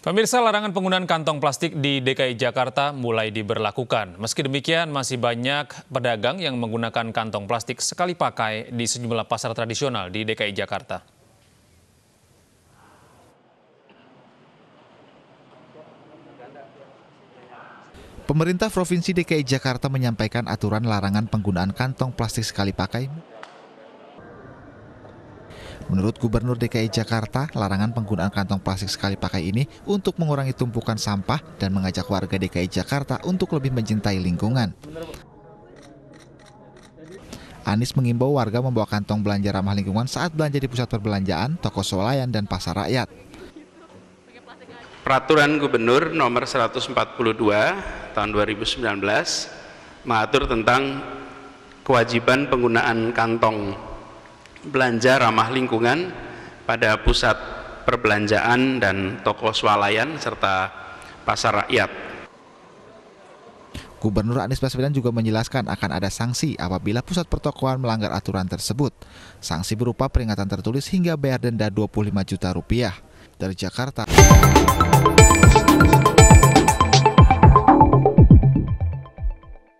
Pemirsa larangan penggunaan kantong plastik di DKI Jakarta mulai diberlakukan. Meski demikian, masih banyak pedagang yang menggunakan kantong plastik sekali pakai di sejumlah pasar tradisional di DKI Jakarta. Pemerintah Provinsi DKI Jakarta menyampaikan aturan larangan penggunaan kantong plastik sekali pakai Menurut Gubernur DKI Jakarta, larangan penggunaan kantong plastik sekali pakai ini untuk mengurangi tumpukan sampah dan mengajak warga DKI Jakarta untuk lebih mencintai lingkungan. Anies mengimbau warga membawa kantong belanja ramah lingkungan saat belanja di pusat perbelanjaan, toko swalayan, dan pasar rakyat. Peraturan Gubernur nomor 142 tahun 2019 mengatur tentang kewajiban penggunaan kantong belanja ramah lingkungan pada pusat perbelanjaan dan toko swalayan serta pasar rakyat. Gubernur Anies Baswedan juga menjelaskan akan ada sanksi apabila pusat pertokoan melanggar aturan tersebut. Sanksi berupa peringatan tertulis hingga bayar denda 25 juta rupiah. Dari Jakarta.